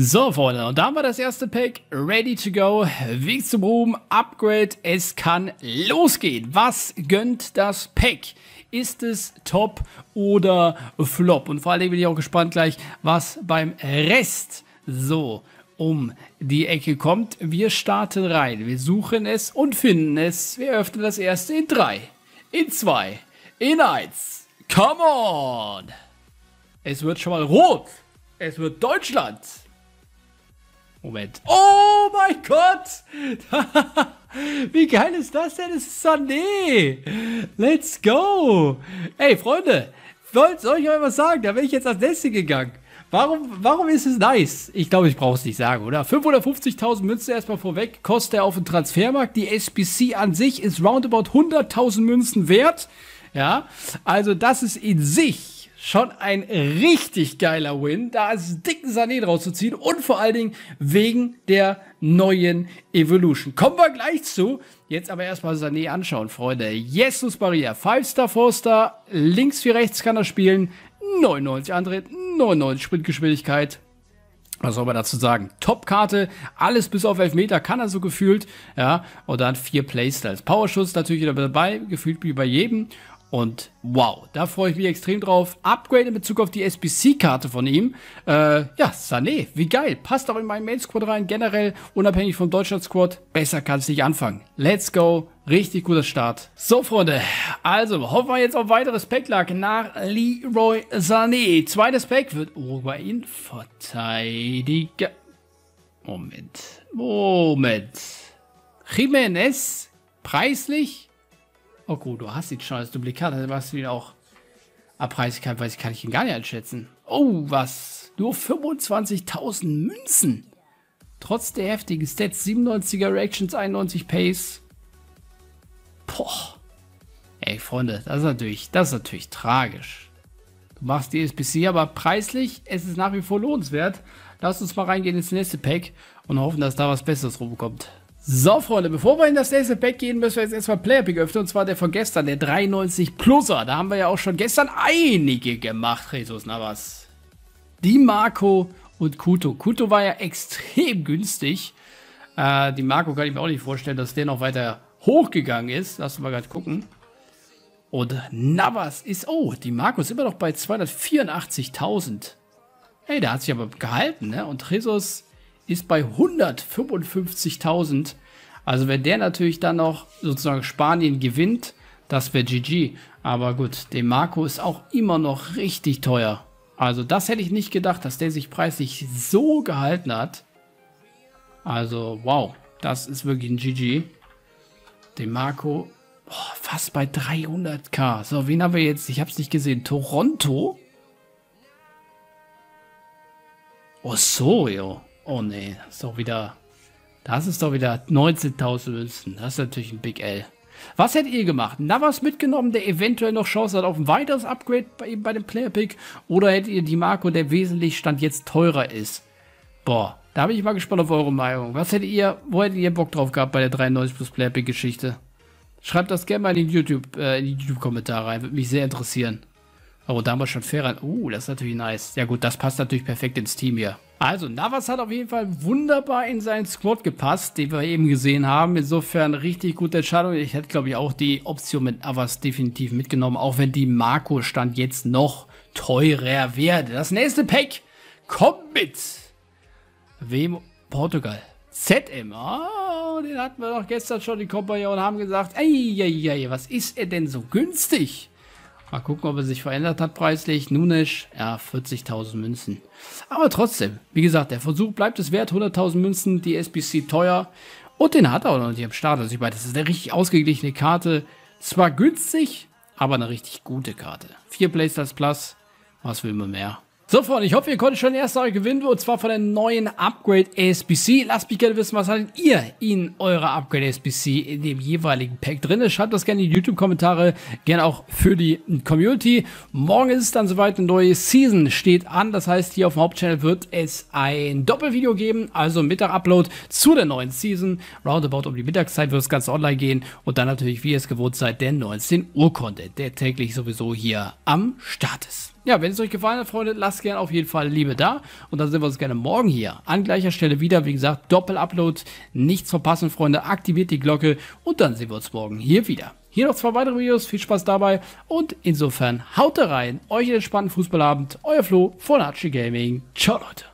So, Freunde, und da haben wir das erste Pack ready to go. Weg zum Ruhm, Upgrade, es kann losgehen. Was gönnt das Pack? Ist es Top oder Flop? Und vor allem bin ich auch gespannt gleich, was beim Rest so um die Ecke kommt. Wir starten rein, wir suchen es und finden es. Wir öffnen das erste in 3, in 2, in 1. Come on! Es wird schon mal rot! Es wird Deutschland! Moment. Oh mein Gott! Wie geil ist das denn? Das ist Sané! Let's go! Ey, Freunde, wollt euch mal was sagen? Da wäre ich jetzt als Nächste gegangen. Warum, warum ist es nice? Ich glaube, ich brauche es nicht sagen, oder? 550.000 Münzen erstmal vorweg, kostet er auf dem Transfermarkt. Die SBC an sich ist roundabout 100.000 Münzen wert. Ja, also das ist in sich Schon ein richtig geiler Win, da ist dicken Sané draus zu ziehen und vor allen Dingen wegen der neuen Evolution. Kommen wir gleich zu. Jetzt aber erstmal Sané anschauen, Freunde. Jesus Maria, 5-Star, 4-Star, links wie rechts kann er spielen, 99 Antritt, 99 Sprintgeschwindigkeit, was soll man dazu sagen? Top-Karte, alles bis auf 11 Meter kann er so gefühlt. Ja, und dann vier Playstyles. Powerschutz natürlich wieder dabei, gefühlt wie bei jedem. Und wow, da freue ich mich extrem drauf. Upgrade in Bezug auf die SBC-Karte von ihm. Äh, ja, Sané, wie geil. Passt auch in meinen Main-Squad rein. Generell, unabhängig vom Deutschland-Squad. Besser kann es nicht anfangen. Let's go. Richtig guter Start. So, Freunde. Also, hoffen wir jetzt auf weiteres Packlack nach Leroy Sané. Zweites Pack wird Uruguay in Verteidiger. Moment. Moment. Jiménez. Preislich Oh gut, du hast ihn schon als Duplikat, Dann hast du ihn auch abreißen kann, weiß ich, kann ich ihn gar nicht einschätzen. Oh, was? Nur 25.000 Münzen. Trotz der heftigen Stats, 97er Reactions, 91 Pace. Poch. Ey, Freunde, das ist natürlich, das ist natürlich tragisch. Du machst die SPC, aber preislich, es ist nach wie vor lohnenswert. Lass uns mal reingehen ins nächste Pack und hoffen, dass da was Besseres rumkommt. So, Freunde, bevor wir in das nächste Pack gehen, müssen wir jetzt erstmal Player-Pick öffnen, und zwar der von gestern, der 93 Pluser. Da haben wir ja auch schon gestern einige gemacht, Jesus Navas. Die Marco und Kuto. Kuto war ja extrem günstig. Äh, die Marco kann ich mir auch nicht vorstellen, dass der noch weiter hochgegangen ist. Lass uns mal gerade gucken. Und Navas ist, oh, die Marco ist immer noch bei 284.000. Hey, der hat sich aber gehalten, ne? Und Jesus ist bei 155.000. Also wenn der natürlich dann noch sozusagen Spanien gewinnt, das wäre GG. Aber gut, der Marco ist auch immer noch richtig teuer. Also das hätte ich nicht gedacht, dass der sich preislich so gehalten hat. Also wow, das ist wirklich ein GG. Den Marco oh, fast bei 300k. So, wen haben wir jetzt? Ich habe es nicht gesehen. Toronto? Oh, Osorio. Oh nee, ist doch wieder. Das ist doch wieder 19.000 Münzen. Das ist natürlich ein Big L. Was hättet ihr gemacht? Navas mitgenommen, der eventuell noch Chance hat auf ein weiteres Upgrade bei, bei dem Player Pick? Oder hättet ihr die Marco, der wesentlich Stand jetzt teurer ist? Boah, da bin ich mal gespannt auf eure Meinung. Was hättet ihr, wo hättet ihr Bock drauf gehabt bei der 93 plus Player Pick Geschichte? Schreibt das gerne mal in, YouTube, äh, die YouTube-Kommentare rein, würde mich sehr interessieren. Oh, Aber damals schon Ferran. Uh, das ist natürlich nice. Ja gut, das passt natürlich perfekt ins Team hier. Also, Navas hat auf jeden Fall wunderbar in seinen Squad gepasst, den wir eben gesehen haben. Insofern richtig gute Entscheidung. Ich hätte, glaube ich, auch die Option mit Navas definitiv mitgenommen, auch wenn die Marco-Stand jetzt noch teurer werde. Das nächste Pack kommt mit wem Portugal. ZM. Oh, den hatten wir doch gestern schon, die Kompagnon, haben gesagt, ey, ey, ey, was ist er denn so günstig? Mal gucken, ob er sich verändert hat preislich. Nunes, ja, 40.000 Münzen. Aber trotzdem, wie gesagt, der Versuch bleibt es wert. 100.000 Münzen, die SBC teuer. Und den hat er auch noch nicht am Start. Also ich meine, das ist eine richtig ausgeglichene Karte. Zwar günstig, aber eine richtig gute Karte. Vier Playstars Plus. Was will man mehr? So, Freunde, ich hoffe, ihr konntet schon erst eure Gewinne, und zwar von der neuen Upgrade SBC. Lasst mich gerne wissen, was haltet ihr in eurer Upgrade SBC in dem jeweiligen Pack drin? Schreibt das gerne in die YouTube-Kommentare, gerne auch für die Community. Morgen ist es dann soweit, eine neue Season steht an. Das heißt, hier auf dem Hauptchannel wird es ein Doppelvideo geben, also Mittag-Upload zu der neuen Season. Roundabout um die Mittagszeit wird es ganz online gehen und dann natürlich, wie ihr es gewohnt seid, der 19 Uhr Content, der täglich sowieso hier am Start ist. Ja, wenn es euch gefallen hat, Freunde, lasst Lasst gerne auf jeden Fall Liebe da. Und dann sehen wir uns gerne morgen hier an gleicher Stelle wieder. Wie gesagt, Doppel-Upload. Nichts verpassen, Freunde. Aktiviert die Glocke. Und dann sehen wir uns morgen hier wieder. Hier noch zwei weitere Videos. Viel Spaß dabei. Und insofern haut da rein. Euch einen entspannten Fußballabend. Euer Flo von Archie Gaming. Ciao, Leute.